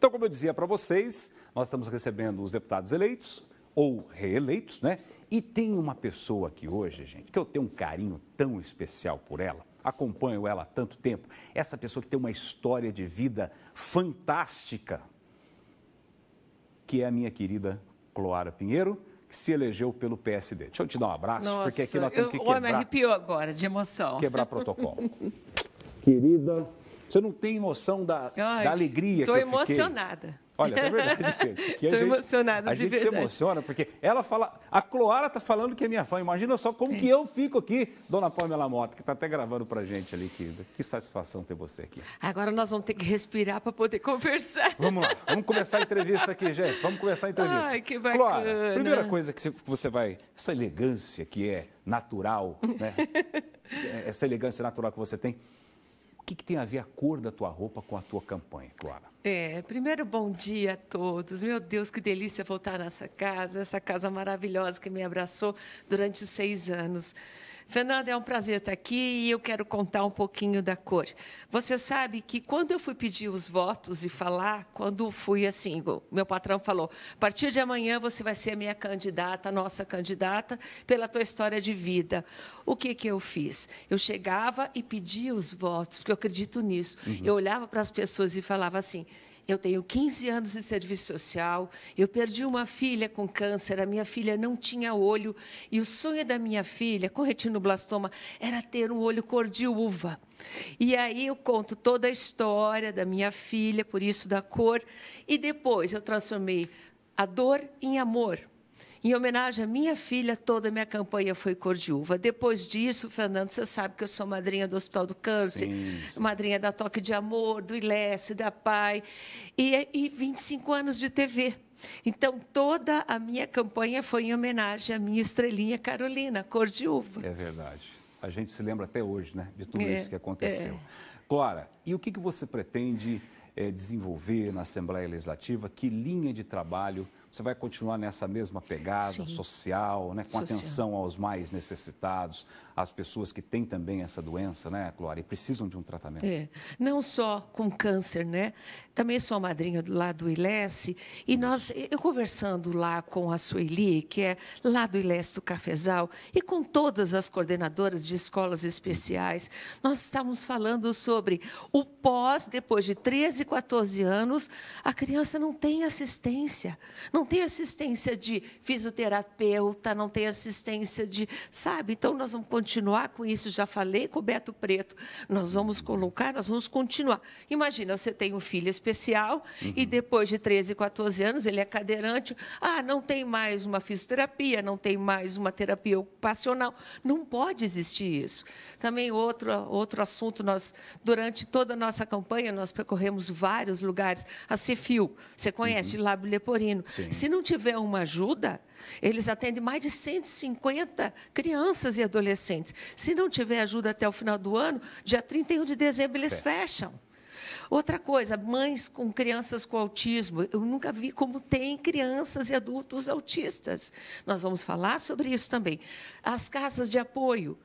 Então, como eu dizia para vocês, nós estamos recebendo os deputados eleitos ou reeleitos, né? E tem uma pessoa aqui hoje, gente, que eu tenho um carinho tão especial por ela. Acompanho ela há tanto tempo. Essa pessoa que tem uma história de vida fantástica, que é a minha querida Cloara Pinheiro, que se elegeu pelo PSD. Deixa eu te dar um abraço, Nossa, porque aqui nós temos que quebrar... O me arrepiou agora, de emoção. Quebrar protocolo. Querida você não tem noção da, Ai, da alegria que eu fiquei. Estou emocionada. Olha, é verdade. Estou emocionada, A gente verdade. se emociona, porque ela fala... A Cloara está falando que é minha fã. Imagina só como é. que eu fico aqui, Dona Pamela Mota, que está até gravando para gente ali, querida. Que satisfação ter você aqui. Agora nós vamos ter que respirar para poder conversar. Vamos lá. Vamos começar a entrevista aqui, gente. Vamos começar a entrevista. Ai, que bacana. Cloara, primeira coisa que você vai... Essa elegância que é natural, né? É, essa elegância natural que você tem que, que tem a ver a cor da tua roupa com a tua campanha, Clara? É, primeiro, bom dia a todos. Meu Deus, que delícia voltar nessa casa, essa casa maravilhosa que me abraçou durante seis anos. Fernanda, é um prazer estar aqui e eu quero contar um pouquinho da cor. Você sabe que quando eu fui pedir os votos e falar, quando fui assim, meu patrão falou: a partir de amanhã você vai ser a minha candidata, a nossa candidata, pela tua história de vida. O que, que eu fiz? Eu chegava e pedia os votos, porque eu acredito nisso. Uhum. Eu olhava para as pessoas e falava assim: eu tenho 15 anos de serviço social, eu perdi uma filha com câncer, a minha filha não tinha olho, e o sonho da minha filha, com retinoblastoma, era ter um olho cor de uva. E aí eu conto toda a história da minha filha, por isso da cor, e depois eu transformei a dor em amor, em homenagem à minha filha, toda a minha campanha foi cor de uva. Depois disso, Fernando, você sabe que eu sou madrinha do Hospital do Câncer, sim, sim. madrinha da Toque de Amor, do Ilesse, da Pai, e, e 25 anos de TV. Então, toda a minha campanha foi em homenagem à minha estrelinha Carolina, cor de uva. É verdade. A gente se lembra até hoje né, de tudo é, isso que aconteceu. É. Clara, e o que, que você pretende é, desenvolver na Assembleia Legislativa? Que linha de trabalho você vai continuar nessa mesma pegada Sim. social, né? com social. atenção aos mais necessitados, às pessoas que têm também essa doença, né, Glória, e precisam de um tratamento. É. Não só com câncer, né? Também sou madrinha lá do ILES, e nós, eu conversando lá com a Sueli, que é lá do ILES do Cafezal, e com todas as coordenadoras de escolas especiais, nós estávamos falando sobre o pós, depois de 13, 14 anos, a criança não tem assistência, não não tem assistência de fisioterapeuta, não tem assistência de, sabe? Então nós vamos continuar com isso, já falei com o Beto Preto, nós vamos colocar, nós vamos continuar. Imagina, você tem um filho especial uhum. e depois de 13, 14 anos ele é cadeirante, ah, não tem mais uma fisioterapia, não tem mais uma terapia ocupacional, não pode existir isso. Também outro outro assunto nós durante toda a nossa campanha nós percorremos vários lugares, a Cefil, você conhece, uhum. Lábio Leporino. Sim. Se não tiver uma ajuda, eles atendem mais de 150 crianças e adolescentes. Se não tiver ajuda até o final do ano, dia 31 de dezembro eles fecham. Outra coisa, mães com crianças com autismo. Eu nunca vi como tem crianças e adultos autistas. Nós vamos falar sobre isso também. As casas de apoio.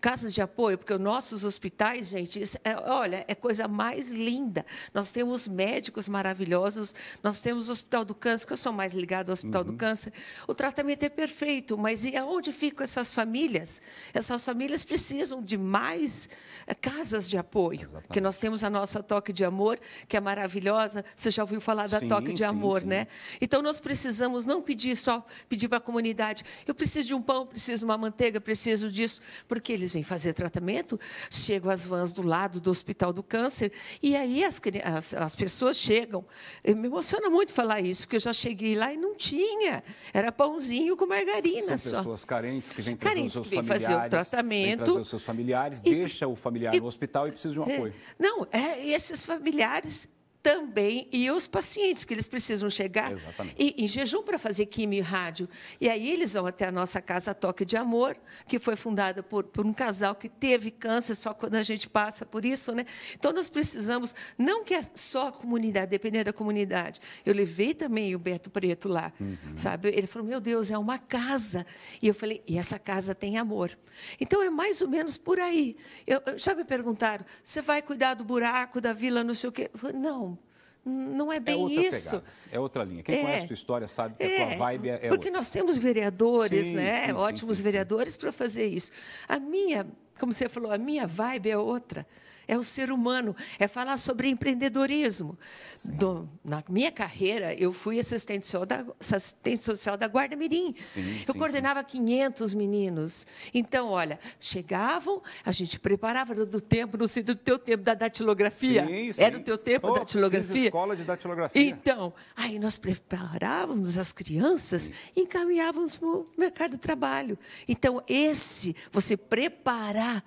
Casas de apoio, porque os nossos hospitais, gente, é, olha, é coisa mais linda. Nós temos médicos maravilhosos, nós temos o Hospital do Câncer, que eu sou mais ligada ao Hospital uhum. do Câncer. O tratamento é perfeito, mas e aonde ficam essas famílias? Essas famílias precisam de mais eh, casas de apoio. Exatamente. Que nós temos a nossa Toque de Amor, que é maravilhosa. Você já ouviu falar da sim, Toque de sim, Amor, sim. né? Então nós precisamos não pedir só pedir para a comunidade. Eu preciso de um pão, preciso de uma manteiga, preciso disso, porque eles filhos em fazer tratamento, chegam as vans do lado do Hospital do Câncer, e aí as, as, as pessoas chegam. Me emociona muito falar isso, porque eu já cheguei lá e não tinha. Era pãozinho com margarina São só. pessoas carentes que vêm trazer carentes os seus que vêm familiares. fazer o tratamento. Vêm os seus familiares, e, deixa o familiar e, no hospital e precisa de um é, apoio. Não, é, esses familiares também e os pacientes, que eles precisam chegar e, em jejum para fazer quimio e rádio. E aí eles vão até a nossa casa Toque de Amor, que foi fundada por, por um casal que teve câncer, só quando a gente passa por isso. Né? Então, nós precisamos, não que é só a comunidade, depender da comunidade. Eu levei também o Beto Preto lá, uhum. sabe? Ele falou, meu Deus, é uma casa. E eu falei, e essa casa tem amor. Então, é mais ou menos por aí. Eu, já me perguntaram, você vai cuidar do buraco, da vila, não sei o quê? Não, não é, é bem é isso. Pegada, é outra linha. Quem é, conhece a história sabe que é, a tua é, vibe é Porque outra. nós temos vereadores, sim, né? Sim, Ótimos sim, vereadores para fazer isso. A minha, como você falou, a minha vibe é outra é o ser humano, é falar sobre empreendedorismo. Do, na minha carreira, eu fui assistente social da, assistente social da Guarda Mirim. Sim, eu sim, coordenava sim. 500 meninos. Então, olha, chegavam, a gente preparava do tempo, não sei do teu tempo da datilografia. Era o teu tempo oh, da datilografia? escola de datilografia. Então, aí nós preparávamos as crianças e encaminhávamos para o mercado de trabalho. Então, esse, você preparar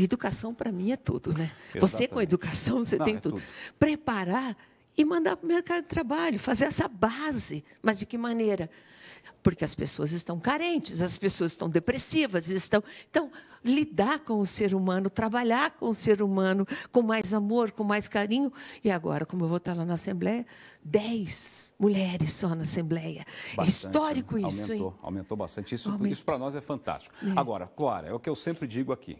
Educação para mim é tudo, né? Exatamente. Você com educação, você Não, tem é tudo. tudo. Preparar e mandar para o mercado de trabalho, fazer essa base. Mas de que maneira? Porque as pessoas estão carentes, as pessoas estão depressivas, estão. Então, lidar com o ser humano, trabalhar com o ser humano, com mais amor, com mais carinho. E agora, como eu vou estar lá na Assembleia, 10 mulheres só na Assembleia. Bastante, Histórico né? isso, aumentou, hein? Aumentou bastante. Isso, isso para nós é fantástico. É. Agora, Clara, é o que eu sempre digo aqui.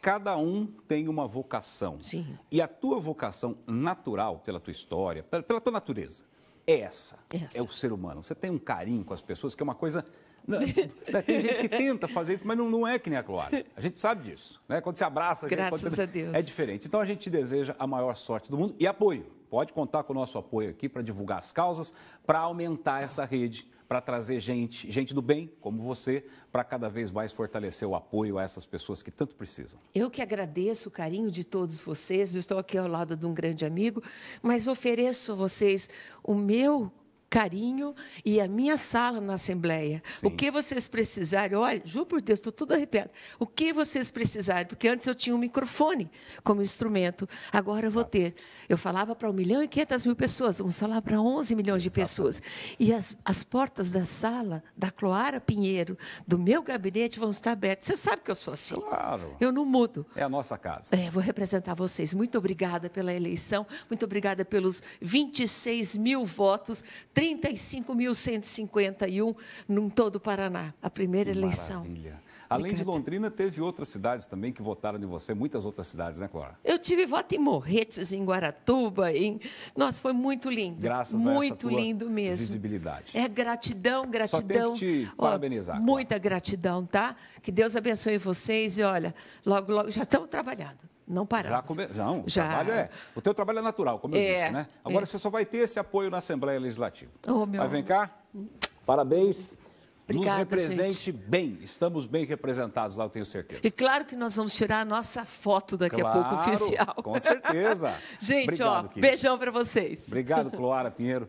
Cada um tem uma vocação. Sim. E a tua vocação natural, pela tua história, pela tua natureza, é essa. É essa. É o ser humano. Você tem um carinho com as pessoas que é uma coisa né, né, tem gente que tenta fazer isso, mas não, não é que nem a Clara. A gente sabe disso. Né? Quando se abraça, Graças gente, quando... a Deus. é diferente. Então a gente deseja a maior sorte do mundo e apoio pode contar com o nosso apoio aqui para divulgar as causas, para aumentar essa rede, para trazer gente, gente do bem, como você, para cada vez mais fortalecer o apoio a essas pessoas que tanto precisam. Eu que agradeço o carinho de todos vocês, eu estou aqui ao lado de um grande amigo, mas ofereço a vocês o meu carinho e a minha sala na Assembleia. Sim. O que vocês precisarem, olha, juro por Deus, estou tudo arrepiado. O que vocês precisarem, porque antes eu tinha um microfone como instrumento, agora Exato. eu vou ter. Eu falava para 1 milhão e 500 mil pessoas, vamos falar para 11 milhões de Exato. pessoas. E as, as portas da sala da Cloara Pinheiro, do meu gabinete, vão estar abertas. Você sabe que eu sou assim. Claro. Eu não mudo. É a nossa casa. É, vou representar vocês. Muito obrigada pela eleição, muito obrigada pelos 26 mil votos, 30 35.151 em todo o Paraná. A primeira eleição. Maravilha. Além de Londrina, teve outras cidades também que votaram de você, muitas outras cidades, né, Clara? Eu tive voto em Morretes, em Guaratuba, em... Nossa, foi muito lindo. Graças muito a essa lindo mesmo. visibilidade. É gratidão, gratidão. Só te parabenizar. Muita gratidão, tá? Que Deus abençoe vocês e olha, logo, logo, já estamos trabalhando. Não paramos. Já come... Não, já... O, trabalho é... o teu trabalho é natural, como eu é, disse, né? Agora é. você só vai ter esse apoio na Assembleia Legislativa. Oh, meu... Mas vem cá. Parabéns. Obrigada, nos represente gente. bem. Estamos bem representados lá, eu tenho certeza. E claro que nós vamos tirar a nossa foto daqui claro, a pouco oficial. Com certeza. gente, Obrigado, ó, querido. beijão para vocês. Obrigado, Cloara Pinheiro.